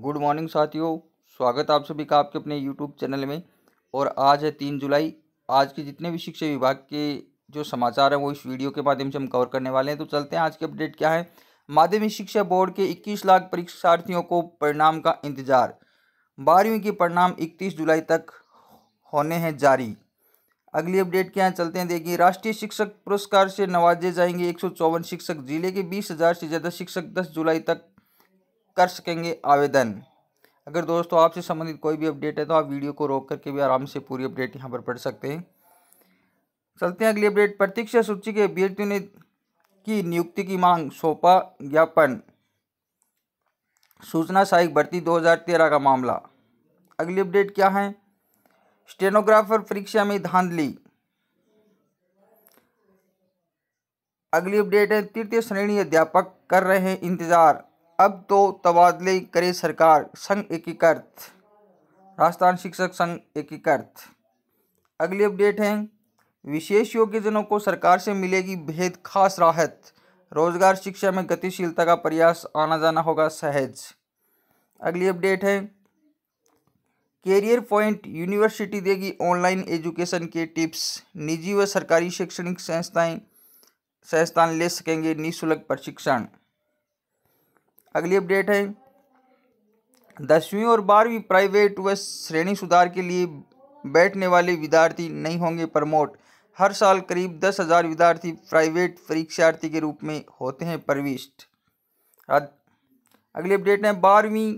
good morning साथियों स्वागत आप सभी का आपके अपने यूट्यूब चैनल में और आज है तीन जुलाई आज के जितने भी शिक्षा विभाग के जो समाचार हैं वो इस वीडियो के माध्यम से हम कवर करने वाले हैं तो चलते हैं आज के अपडेट क्या है माध्यमिक शिक्षा बोर्ड के 21 लाख परीक्षार्थियों को परिणाम का इंतजार बारहवीं के परिणाम इकतीस जुलाई तक होने हैं जारी अगली अपडेट क्या है चलते हैं देखिए राष्ट्रीय शिक्षक पुरस्कार से नवाजे जाएंगे एक शिक्षक जिले के बीस हज़ार से ज़्यादा शिक्षक दस जुलाई तक कर सकेंगे आवेदन अगर दोस्तों आपसे संबंधित कोई भी अपडेट है तो आप वीडियो को रोक करके भी आराम से पूरी अपडेट यहाँ पर पढ़ सकते हैं चलते हैं अगली अपडेट प्रतीक्षा सूची के अभ्यर्थियों ने की नियुक्ति की मांग सौंपा ज्ञापन सूचना सहायक भर्ती 2013 का मामला अगली अपडेट क्या है स्टेनोग्राफर परीक्षा में धांधली अगली अपडेट है तृतीय श्रेणी अध्यापक कर रहे हैं इंतजार अब तो तबादले करे सरकार संघ एकीकृत राजस्थान शिक्षक संघ एकीकृत अगली अपडेट है विशेष योग्यजनों को सरकार से मिलेगी बेहद खास राहत रोजगार शिक्षा में गतिशीलता का प्रयास आना जाना होगा सहज अगली अपडेट है कैरियर पॉइंट यूनिवर्सिटी देगी ऑनलाइन एजुकेशन के टिप्स निजी व सरकारी शैक्षणिक संस्थाएं संस्थान ले सकेंगे निःशुल्क प्रशिक्षण अगली अपडेट है दसवीं और बारहवीं प्राइवेट व श्रेणी सुधार के लिए बैठने वाले विद्यार्थी नहीं होंगे प्रमोट हर साल करीब दस हज़ार विद्यार्थी प्राइवेट परीक्षार्थी के रूप में होते हैं प्रविष्ट अगली अपडेट है बारहवीं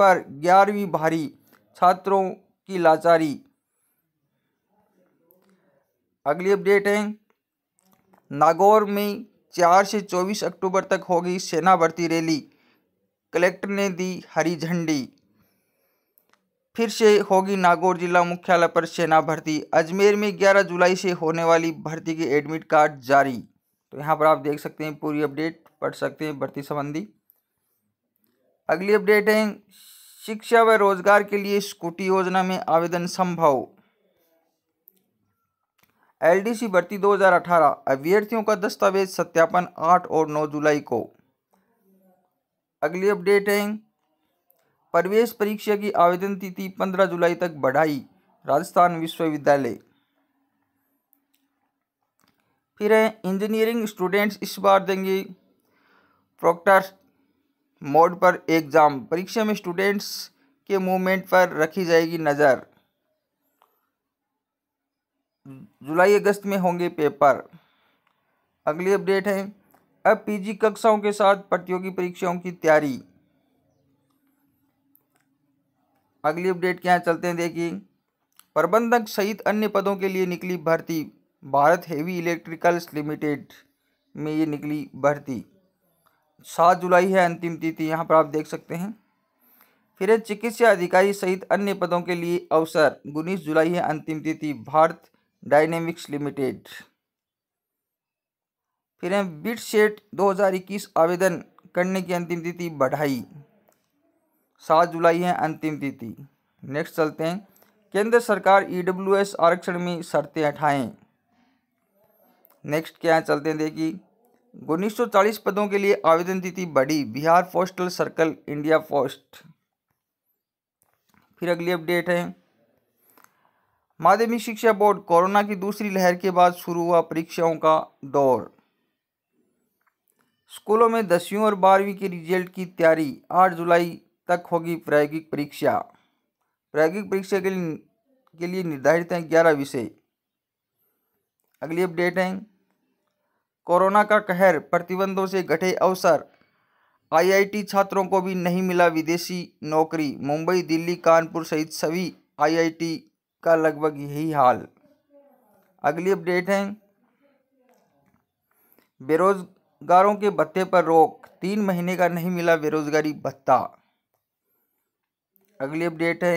पर ग्यारहवीं भारी छात्रों की लाचारी अगली अपडेट है नागौर में चार से चौबीस अक्टूबर तक होगी सेना भर्ती रैली कलेक्टर ने दी हरी झंडी फिर से होगी नागौर जिला मुख्यालय पर सेना भर्ती अजमेर में 11 जुलाई से होने वाली भर्ती के एडमिट कार्ड जारी तो यहाँ पर आप देख सकते हैं पूरी अपडेट पढ़ सकते हैं भर्ती संबंधी अगली अपडेट है शिक्षा व रोजगार के लिए स्कूटी योजना में आवेदन संभव एलडीसी भर्ती 2018 अभ्यर्थियों का दस्तावेज सत्यापन 8 और 9 जुलाई को अगली अपडेट है प्रवेश परीक्षा की आवेदन तिथि 15 जुलाई तक बढ़ाई राजस्थान विश्वविद्यालय फिर है इंजीनियरिंग स्टूडेंट्स इस बार देंगे प्रोक्टर मोड पर एग्ज़ाम परीक्षा में स्टूडेंट्स के मूवमेंट पर रखी जाएगी नज़र जुलाई अगस्त में होंगे पेपर अगली अपडेट है अब पीजी कक्षाओं के साथ प्रतियोगी परीक्षाओं की तैयारी अगली अपडेट क्या चलते हैं देखिए प्रबंधक सहित अन्य पदों के लिए निकली भर्ती भारत हेवी इलेक्ट्रिकल्स लिमिटेड में ये निकली भर्ती सात जुलाई है अंतिम तिथि यहाँ पर आप देख सकते हैं फिर चिकित्सा अधिकारी सहित अन्य पदों के लिए अवसर उन्नीस जुलाई है अंतिम तिथि भारत डायनेमिक्स लिमिटेड फिर है बिट सेट 2021 आवेदन करने की अंतिम तिथि बढ़ाई सात जुलाई है अंतिम तिथि नेक्स्ट चलते हैं केंद्र सरकार ईडब्ल्यूएस आरक्षण में शर्तें हटाएं नेक्स्ट क्या है चलते हैं देखिए उन्नीस पदों के लिए आवेदन तिथि बढ़ी Bihar postal circle India post फिर अगली अपडेट है माध्यमिक शिक्षा बोर्ड कोरोना की दूसरी लहर के बाद शुरू हुआ परीक्षाओं का दौर स्कूलों में दसवीं और बारहवीं के रिजल्ट की तैयारी 8 जुलाई तक होगी प्रायोगिक परीक्षा प्रायोगिक परीक्षा के लिए के लिए निर्धारित हैं ग्यारह विषय अगली अपडेट है कोरोना का कहर प्रतिबंधों से घटे अवसर आईआईटी छात्रों को भी नहीं मिला विदेशी नौकरी मुंबई दिल्ली कानपुर सहित सभी आईआईटी का लगभग यही हाल अगली अपडेट है बेरोजगारों के भत्ते पर रोक तीन महीने का नहीं मिला बेरोजगारी भत्ता अगली अपडेट है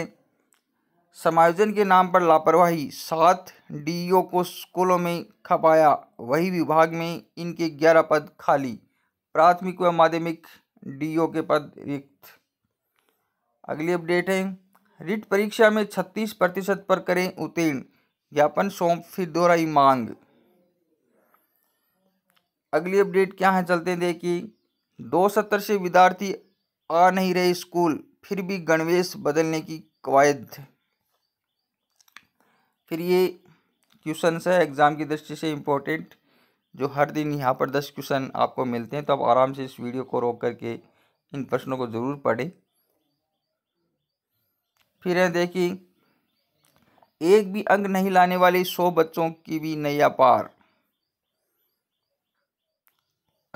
समायोजन के नाम पर लापरवाही सात डीओ को स्कूलों में खपाया वही विभाग में इनके ग्यारह पद खाली प्राथमिक व माध्यमिक डीओ के पद रिक्त अगली अपडेट है रिट परीक्षा में छत्तीस प्रतिशत पर करें उत्तीर्ण ज्ञापन सौंप फिर दोहराई मांग अगली अपडेट क्या है चलते देखिए दो सत्तर से विद्यार्थी आ नहीं रहे स्कूल फिर भी गणवेश बदलने की कवायद फिर ये क्वेश्चन है एग्ज़ाम की दृष्टि से इम्पोर्टेंट जो हर दिन यहाँ पर दस क्वेश्चन आपको मिलते हैं तो आप आराम से इस वीडियो को रोक करके इन प्रश्नों को ज़रूर पढ़ें फिर देखी एक भी अंक नहीं लाने वाले सौ बच्चों की भी नैया पार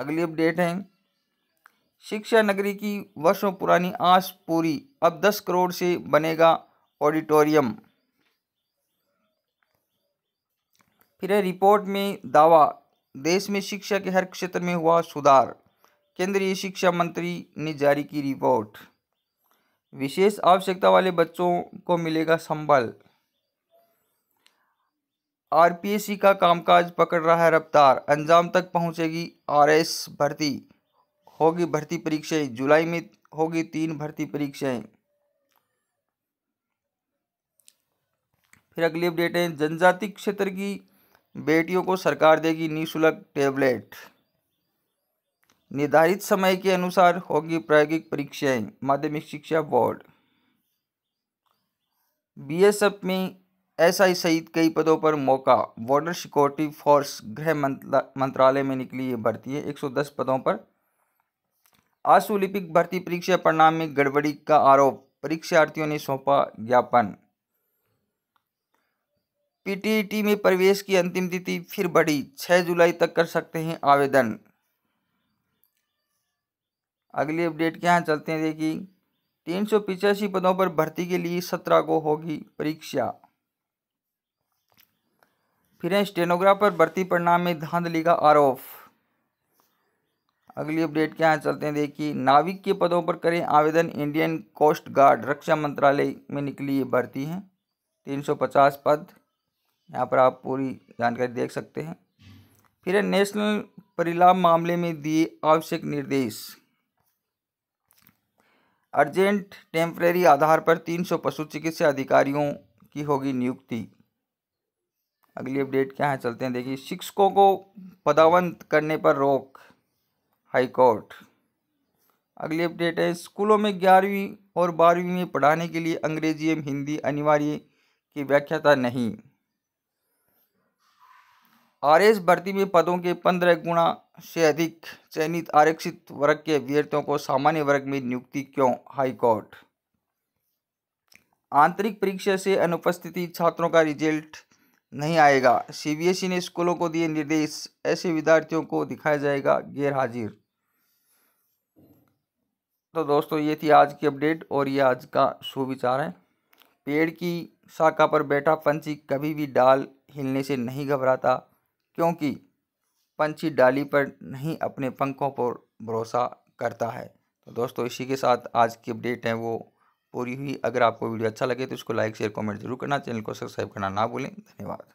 अगली अपडेट है शिक्षा नगरी की वर्षों पुरानी आस पूरी अब दस करोड़ से बनेगा ऑडिटोरियम फिर रिपोर्ट में दावा देश में शिक्षा के हर क्षेत्र में हुआ सुधार केंद्रीय शिक्षा मंत्री ने जारी की रिपोर्ट विशेष आवश्यकता वाले बच्चों को मिलेगा संबल आरपीएससी का कामकाज पकड़ रहा है रफ्तार अंजाम तक पहुंचेगी आरएस भर्ती होगी भर्ती परीक्षाएं जुलाई में होगी तीन भर्ती परीक्षाएं फिर अगली अपडेट है जनजाति क्षेत्र की बेटियों को सरकार देगी निःशुल्क टेबलेट निर्धारित समय के अनुसार होगी प्रायोगिक परीक्षाएं माध्यमिक शिक्षा बोर्ड बीएसएफ में एसआई सहित कई पदों पर मौका बॉर्डर सिक्योरिटी फोर्स गृह मंत्रालय में निकली ये भर्ती है 110 पदों पर आशुलिपिक भर्ती परीक्षा परिणाम में गड़बड़ी का आरोप परीक्षार्थियों ने सौंपा ज्ञापन पीटीईटी में प्रवेश की अंतिम तिथि फिर बढ़ी छः जुलाई तक कर सकते हैं आवेदन अगली अपडेट के यहाँ चलते हैं देखिए तीन सौ पिचासी पदों पर भर्ती के लिए सत्रह को होगी परीक्षा फिर है स्टेनोग्राफर भर्ती परिणाम में धांधली का आरोप अगली अपडेट के यहाँ चलते हैं देखिए नाविक के पदों पर करें आवेदन इंडियन कोस्ट गार्ड रक्षा मंत्रालय में निकली ये भर्ती है तीन सौ पचास पद यहाँ पर आप पूरी जानकारी देख सकते हैं फिर है नेशनल परिलाभ मामले में दिए आवश्यक निर्देश अर्जेंट टेम्प्रेरी आधार पर 300 पशु चिकित्सा अधिकारियों की होगी नियुक्ति अगली अपडेट क्या है चलते हैं देखिए शिक्षकों को पदावंत करने पर रोक हाई कोर्ट अगली अपडेट है स्कूलों में ग्यारहवीं और बारहवीं में पढ़ाने के लिए अंग्रेजी एवं हिंदी अनिवार्य की व्याख्याता नहीं आरएस भर्ती में पदों के पंद्रह गुणा से अधिक चयनित आरक्षित वर्ग के अभ्यर्थियों को सामान्य वर्ग में नियुक्ति क्यों हाईकोर्ट आंतरिक परीक्षा से अनुपस्थिति छात्रों का रिजल्ट नहीं आएगा सीबीएसई ने स्कूलों को दिए निर्देश ऐसे विद्यार्थियों को दिखाया जाएगा गैर हाजिर तो दोस्तों ये थी आज की अपडेट और ये आज का सुविचार है पेड़ की शाखा पर बैठा पंछी कभी भी डाल हिलने से नहीं घबराता क्योंकि पंछी डाली पर नहीं अपने पंखों पर भरोसा करता है तो दोस्तों इसी के साथ आज की अपडेट है वो पूरी हुई अगर आपको वीडियो अच्छा लगे तो इसको लाइक शेयर कमेंट जरूर करना चैनल को सब्सक्राइब करना ना भूलें धन्यवाद